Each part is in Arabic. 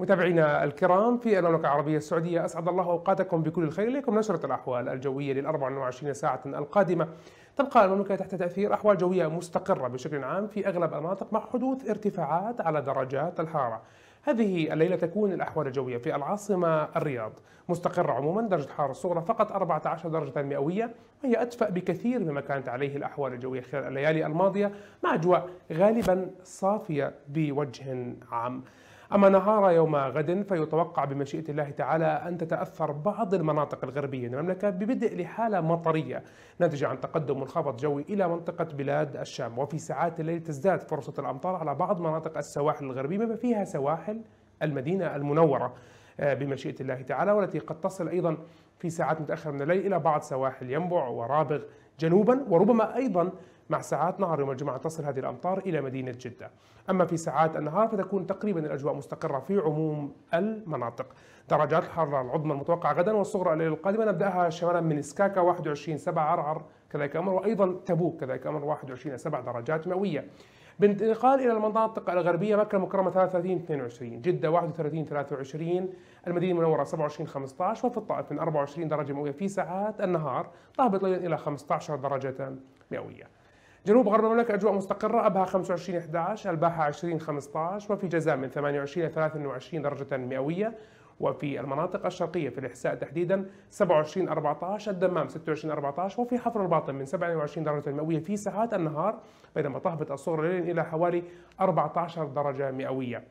متابعينا الكرام في المملكة العربية السعودية أسعد الله أوقاتكم بكل الخير إليكم نشرة الأحوال الجوية لل 24 ساعة القادمة تبقى المملكة تحت تأثير أحوال جوية مستقرة بشكل عام في أغلب المناطق مع حدوث ارتفاعات على درجات الحرارة هذه الليلة تكون الأحوال الجوية في العاصمة الرياض مستقرة عموما درجة الحرارة الصغرى فقط 14 درجة مئوية وهي أدفأ بكثير مما كانت عليه الأحوال الجوية خلال الليالي الماضية مع أجواء غالبا صافية بوجه عام أما نهار يوم غد فيتوقع بمشيئة الله تعالى أن تتأثر بعض المناطق الغربية من المملكة ببدء لحالة مطرية ناتجة عن تقدم منخفض جوي إلى منطقة بلاد الشام وفي ساعات الليل تزداد فرصة الأمطار على بعض مناطق السواحل الغربية بما فيها سواحل المدينة المنورة آه، بمشيئة الله تعالى والتي قد تصل أيضا في ساعات متأخرة من الليل إلى بعض سواحل ينبع ورابغ جنوبا وربما أيضا مع ساعات نهار يوم الجمعة تصل هذه الأمطار إلى مدينة جدة أما في ساعات النهار فتكون تقريبا الأجواء مستقرة في عموم المناطق درجات الحرارة العظمى المتوقعة غدا والصغرى الليلة القادمة نبدأها شمالا من إسكاكا 21 7 عرعر كذلك أمر وأيضا تبوك كذلك أمر 21 7 درجات مئوية بانتقال الى المناطق الغربيه مكه المكرمه 33 22 جده 31 23 المدينه المنوره 27 15 وفي الطائف من 24 درجه مئويه في ساعات النهار تهبط ليلا الى 15 درجه مئويه. جنوب غرب المملكه اجواء مستقره ابها 25 11 الباحه 20 15 وفي جزام من 28 الى 23 درجه مئويه وفي المناطق الشرقية في الإحساء تحديدا 27 14 الدمام 26 14 وفي حفر الباطن من 27 درجة مئوية في ساعات النهار بينما تهبط الصغرى الليل إلى حوالي 14 درجة مئوية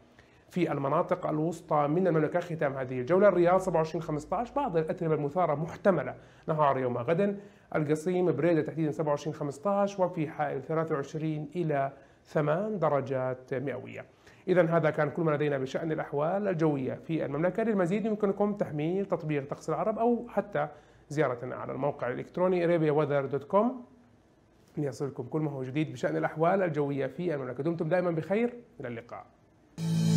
في المناطق الوسطى من المملكة ختام هذه الجولة الرياض 27 15 بعض الأتربة المثارة محتملة نهار يوم غد القصيم بريدة تحديدا 27 15 وفي حائل 23 إلى ثمان درجات مئوية إذا هذا كان كل ما لدينا بشأن الأحوال الجوية في المملكة للمزيد يمكنكم تحميل تطبيق طقس العرب أو حتى زيارتنا على الموقع الإلكتروني arabiaweather.com ليصلكم كل ما هو جديد بشأن الأحوال الجوية في المملكة دمتم دائما بخير إلى اللقاء